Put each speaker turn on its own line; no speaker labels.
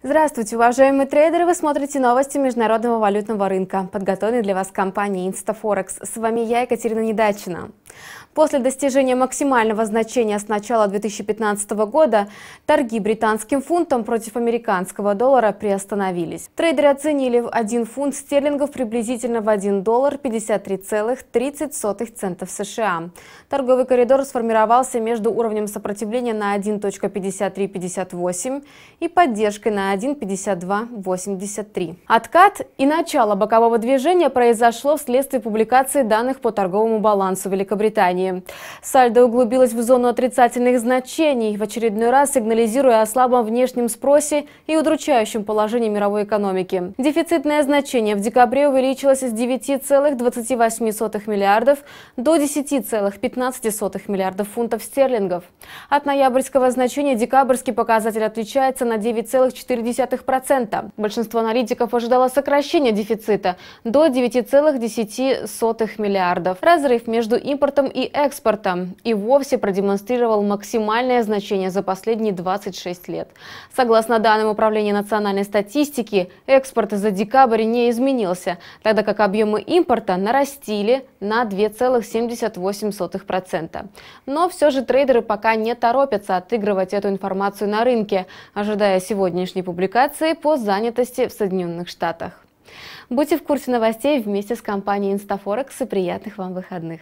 Здравствуйте, уважаемые трейдеры! Вы смотрите новости международного валютного рынка, подготовленные для вас компанией InstaForex. С вами я, Екатерина Недачина. После достижения максимального значения с начала 2015 года торги британским фунтом против американского доллара приостановились. Трейдеры оценили в 1 фунт стерлингов приблизительно в 1 доллар 53,30 центов США. Торговый коридор сформировался между уровнем сопротивления на 1.5358 и поддержкой на 1.5283. Откат и начало бокового движения произошло вследствие публикации данных по торговому балансу Великобритании Великобритании. Сальдо углубилась в зону отрицательных значений, в очередной раз сигнализируя о слабом внешнем спросе и удручающем положении мировой экономики. Дефицитное значение в декабре увеличилось с 9,28 миллиардов до 10,15 миллиардов фунтов стерлингов. От ноябрьского значения декабрьский показатель отличается на 9,4%. Большинство аналитиков ожидало сокращения дефицита до 9,10 миллиардов. Разрыв между импортом импортом и экспортом и вовсе продемонстрировал максимальное значение за последние 26 лет. Согласно данным Управления национальной статистики, экспорт за декабрь не изменился, тогда как объемы импорта нарастили на 2,78%. Но все же трейдеры пока не торопятся отыгрывать эту информацию на рынке, ожидая сегодняшней публикации по занятости в Соединенных Штатах. Будьте в курсе новостей вместе с компанией Instaforex и приятных вам выходных.